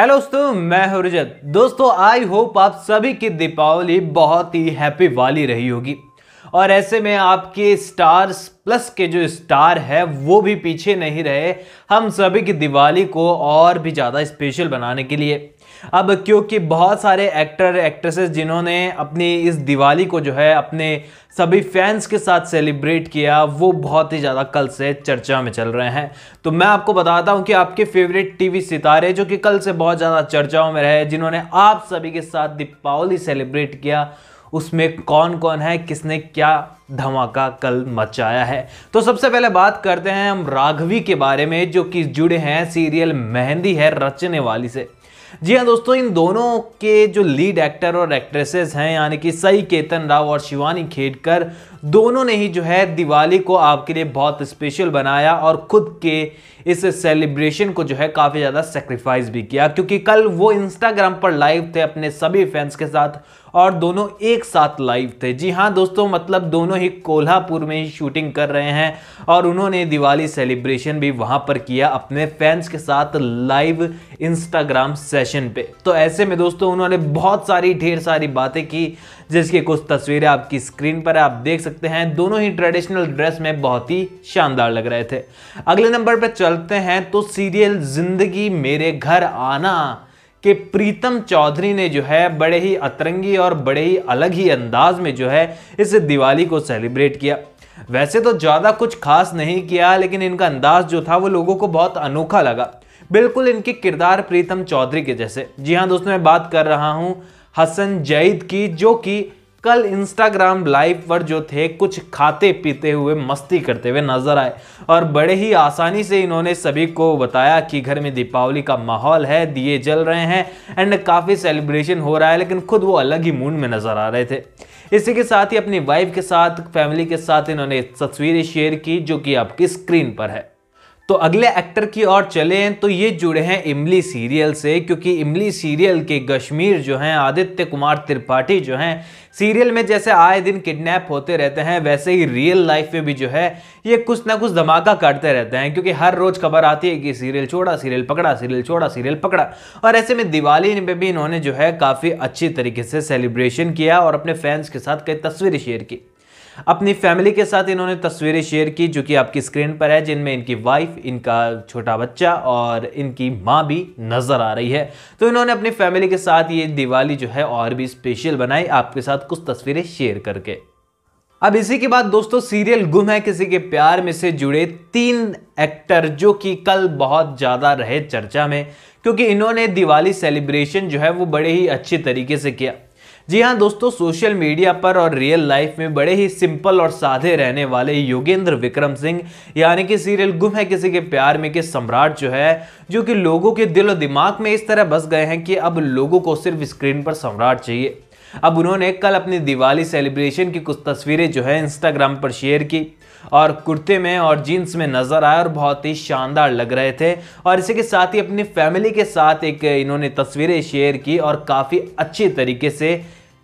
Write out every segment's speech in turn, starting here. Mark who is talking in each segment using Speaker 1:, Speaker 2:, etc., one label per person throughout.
Speaker 1: hello दोस्तों मैं हूं रजत दोस्तों आई होप आप सभी की दीपावली बहुत ही हैप्पी वाली रही होगी और ऐसे में आपके स्टार्स प्लस के जो स्टार है वो भी पीछे नहीं रहे हम सभी की दिवाली को और भी ज़्यादा स्पेशल बनाने के लिए अब क्योंकि बहुत सारे एक्टर एक्ट्रेसेस जिन्होंने अपनी इस दिवाली को जो है अपने सभी फैंस के साथ सेलिब्रेट किया वो बहुत ही ज़्यादा कल से चर्चा में चल रहे हैं तो मैं आपको बताता हूँ कि आपके फेवरेट टीवी सितारे जो कि कल से बहुत ज़्यादा चर्चाओं में रहे जिन्होंने आप सभी के साथ दीपावली सेलिब्रेट किया उसमें कौन कौन है किसने क्या धमाका कल मचाया है तो सबसे पहले बात करते हैं हम राघवी के बारे में जो कि जुड़े हैं सीरियल मेहंदी है रचने वाली से जी हाँ दोस्तों इन दोनों के जो लीड एक्टर और एक्ट्रेसेस हैं यानी कि सई केतन राव और शिवानी खेडकर दोनों ने ही जो है दिवाली को आपके लिए बहुत स्पेशल बनाया और खुद के इस सेलिब्रेशन को जो है काफ़ी ज़्यादा सेक्रीफाइस भी किया क्योंकि कल वो इंस्टाग्राम पर लाइव थे अपने सभी फैंस के साथ और दोनों एक साथ लाइव थे जी हाँ दोस्तों मतलब दोनों ही कोल्हापुर में ही शूटिंग कर रहे हैं और उन्होंने दिवाली सेलिब्रेशन भी वहाँ पर किया अपने फैंस के साथ लाइव इंस्टाग्राम सेशन पे तो ऐसे में दोस्तों उन्होंने बहुत सारी ढेर सारी बातें की जिसकी कुछ तस्वीरें आपकी स्क्रीन पर आप देख सकते हैं दोनों ही ट्रेडिशनल ड्रेस में बहुत ही शानदार लग रहे थे अगले नंबर पर चलते हैं तो सीरियल जिंदगी मेरे घर आना कि प्रीतम चौधरी ने जो है बड़े ही अतरंगी और बड़े ही अलग ही अंदाज में जो है इस दिवाली को सेलिब्रेट किया वैसे तो ज़्यादा कुछ खास नहीं किया लेकिन इनका अंदाज जो था वो लोगों को बहुत अनोखा लगा बिल्कुल इनके किरदार प्रीतम चौधरी के जैसे जी हाँ दोस्तों मैं बात कर रहा हूँ हसन जैद की जो कि कल इंस्टाग्राम लाइव पर जो थे कुछ खाते पीते हुए मस्ती करते हुए नजर आए और बड़े ही आसानी से इन्होंने सभी को बताया कि घर में दीपावली का माहौल है दिए जल रहे हैं एंड काफ़ी सेलिब्रेशन हो रहा है लेकिन खुद वो अलग ही मूड में नज़र आ रहे थे इसी के साथ ही अपनी वाइफ के साथ फैमिली के साथ इन्होंने तस्वीरें शेयर की जो कि आपकी स्क्रीन पर है तो अगले एक्टर की ओर चले हैं तो ये जुड़े हैं इमली सीरियल से क्योंकि इमली सीरियल के कश्मीर जो हैं आदित्य कुमार त्रिपाठी जो हैं सीरियल में जैसे आए दिन किडनैप होते रहते हैं वैसे ही रियल लाइफ में भी जो है ये कुछ ना कुछ धमाका करते रहते हैं क्योंकि हर रोज़ खबर आती है कि सीरियल छोड़ा सीरियल पकड़ा सीरियल छोड़ा सीरियल पकड़ा और ऐसे में दिवाली में भी इन्होंने जो है काफ़ी अच्छी तरीके से सेलिब्रेशन किया और अपने फैंस के साथ कई तस्वीरें शेयर की अपनी फैमिली के साथ इन्होंने तस्वीरें शेयर की जो कि आपकी स्क्रीन पर है जिनमें इनकी वाइफ इनका छोटा बच्चा और इनकी माँ भी नज़र आ रही है तो इन्होंने अपनी फैमिली के साथ ये दिवाली जो है और भी स्पेशल बनाई आपके साथ कुछ तस्वीरें शेयर करके अब इसी के बाद दोस्तों सीरियल गुम है किसी के प्यार में से जुड़े तीन एक्टर जो कि कल बहुत ज़्यादा रहे चर्चा में क्योंकि इन्होंने दिवाली सेलिब्रेशन जो है वो बड़े ही अच्छे तरीके से किया जी हाँ दोस्तों सोशल मीडिया पर और रियल लाइफ में बड़े ही सिंपल और साधे रहने वाले योगेंद्र विक्रम सिंह यानी कि सीरियल गुम है किसी के प्यार में के सम्राट जो है जो कि लोगों के दिल और दिमाग में इस तरह बस गए हैं कि अब लोगों को सिर्फ स्क्रीन पर सम्राट चाहिए अब उन्होंने कल अपनी दिवाली सेलिब्रेशन की कुछ तस्वीरें जो है इंस्टाग्राम पर शेयर की और कुर्ते में और जीन्स में नज़र आए और बहुत ही शानदार लग रहे थे और इसी के साथ ही अपनी फैमिली के साथ एक इन्होंने तस्वीरें शेयर की और काफ़ी अच्छी तरीके से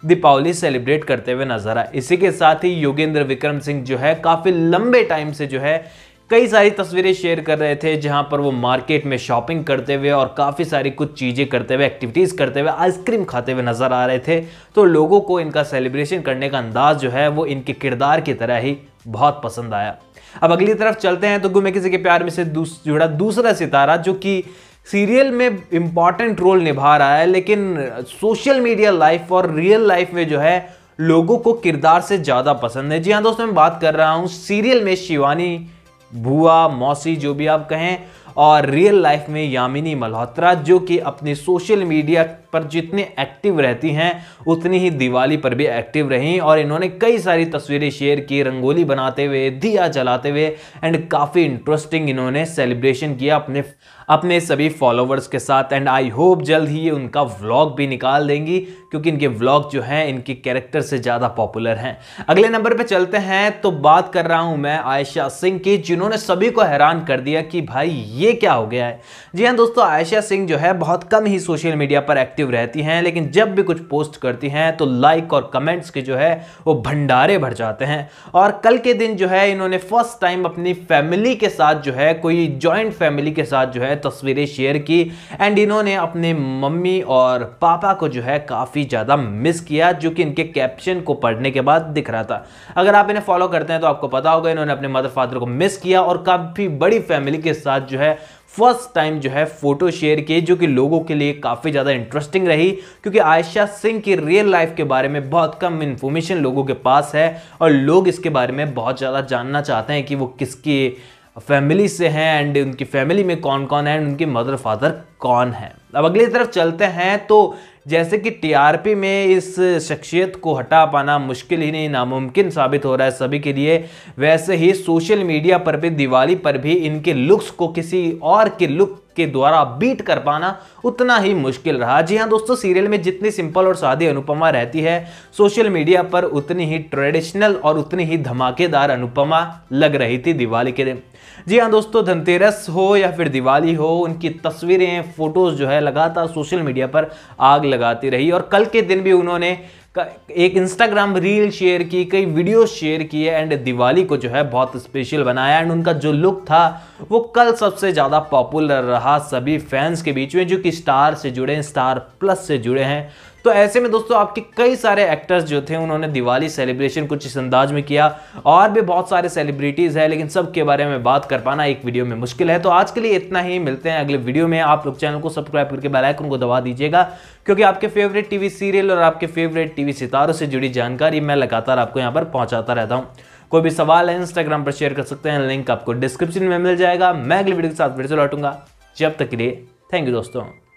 Speaker 1: दीपावली सेलिब्रेट करते हुए नजर आए इसी के साथ ही योगेंद्र विक्रम सिंह जो है काफ़ी लंबे टाइम से जो है कई सारी तस्वीरें शेयर कर रहे थे जहां पर वो मार्केट में शॉपिंग करते हुए और काफ़ी सारी कुछ चीज़ें करते हुए एक्टिविटीज़ करते हुए आइसक्रीम खाते हुए नज़र आ रहे थे तो लोगों को इनका सेलिब्रेशन करने का अंदाज जो है वो इनके किरदार की तरह ही बहुत पसंद आया अब अगली तरफ चलते हैं तो गुमे किसी के प्यार में से दूस, जुड़ा दूसरा सितारा जो कि सीरियल में इम्पॉर्टेंट रोल निभा रहा है लेकिन सोशल मीडिया लाइफ और रियल लाइफ में जो है लोगों को किरदार से ज़्यादा पसंद है जी हाँ दोस्तों मैं बात कर रहा हूँ सीरियल में शिवानी बुआ मौसी जो भी आप कहें और रियल लाइफ में यामिनी मल्होत्रा जो कि अपने सोशल मीडिया पर जितने एक्टिव रहती हैं उतनी ही दिवाली पर भी एक्टिव रहीं और इन्होंने कई सारी तस्वीरें शेयर की रंगोली बनाते हुए दिया जलाते हुए एंड काफ़ी इंटरेस्टिंग इन्होंने सेलिब्रेशन किया अपने अपने सभी फॉलोवर्स के साथ एंड आई होप जल्द ही ये उनका व्लॉग भी निकाल देंगी क्योंकि इनके व्लॉग जो हैं इनके कैरेक्टर से ज़्यादा पॉपुलर हैं अगले नंबर पर चलते हैं तो बात कर रहा हूँ मैं आयशा सिंह की जिन्होंने सभी को हैरान कर दिया कि भाई ये क्या हो गया है जी हाँ दोस्तों आयशा सिंह जो है बहुत कम ही सोशल मीडिया पर एक्टिव रहती हैं लेकिन जब भी कुछ पोस्ट करती हैं तो लाइक और कमेंट्स के जो है वो भंडारे भर जाते हैं और कल के दिन जो है इन्होंने फर्स्ट टाइम अपनी फैमिली के साथ जो है कोई जॉइंट फैमिली के साथ जो है तस्वीरें शेयर की एंड इन्होंने अपने मम्मी और पापा को जो है काफ़ी काफ़ी ज़्यादा मिस किया जो कि इनके कैप्शन को पढ़ने के बाद दिख रहा था अगर आप इन्हें फॉलो करते हैं तो आपको पता होगा इन्होंने अपने मदर फादर को मिस किया और काफ़ी बड़ी फैमिली के साथ जो है फर्स्ट टाइम जो है फोटो शेयर किए जो कि लोगों के लिए काफ़ी ज़्यादा इंटरेस्टिंग रही क्योंकि आयशा सिंह की रियल लाइफ के बारे में बहुत कम इन्फॉर्मेशन लोगों के पास है और लोग इसके बारे में बहुत ज़्यादा जानना चाहते हैं कि वो किसकी फैमिली से हैं एंड उनकी फैमिली में कौन कौन है एंड उनके मदर फादर कौन है अब अगली तरफ चलते हैं तो जैसे कि टीआरपी में इस शख्सियत को हटा पाना मुश्किल ही नहीं नामुमकिन साबित हो रहा है सभी के लिए वैसे ही सोशल मीडिया पर भी दिवाली पर भी इनके लुक्स को किसी और के लुक के द्वारा बीट कर पाना उतना ही मुश्किल रहा जी हाँ दोस्तों सीरियल में जितनी सिंपल और सादी अनुपमा रहती है सोशल मीडिया पर उतनी ही ट्रेडिशनल और उतनी ही धमाकेदार अनुपमा लग रही थी दिवाली के दिन जी हाँ दोस्तों धनतेरस हो या फिर दिवाली हो उनकी तस्वीरें फोटोज़ जो है लगातार सोशल मीडिया पर आग लगाती रही और कल के दिन भी उन्होंने एक इंस्टाग्राम रील शेयर की कई वीडियो शेयर किए एंड दिवाली को जो है बहुत स्पेशल बनाया एंड उनका जो लुक था वो कल सबसे ज़्यादा पॉपुलर रहा सभी फैंस के बीच में जो कि स्टार से जुड़े हैं स्टार प्लस से जुड़े हैं तो ऐसे में दोस्तों आपके कई सारे एक्टर्स जो थे उन्होंने दिवाली सेलिब्रेशन कुछ इस अंदाज में किया और भी बहुत सारे सेलिब्रिटीज़ है लेकिन सबके बारे में बात कर पाना एक वीडियो में मुश्किल है तो आज के लिए इतना ही मिलते हैं अगले वीडियो में आप लोग चैनल को सब्सक्राइब करके बेलाइकन को दबा दीजिएगा क्योंकि आपके फेवरेट टीवी सीरियल और आपके फेवरेट टीवी सितारों से जुड़ी जानकारी मैं लगातार आपको यहाँ पर पहुंचाता रहता हूँ कोई भी सवाल है इंस्टाग्राम पर शेयर कर सकते हैं लिंक आपको डिस्क्रिप्शन में मिल जाएगा मैं अगले वीडियो के साथ फिर से लौटूंगा जब तक के लिए थैंक यू दोस्तों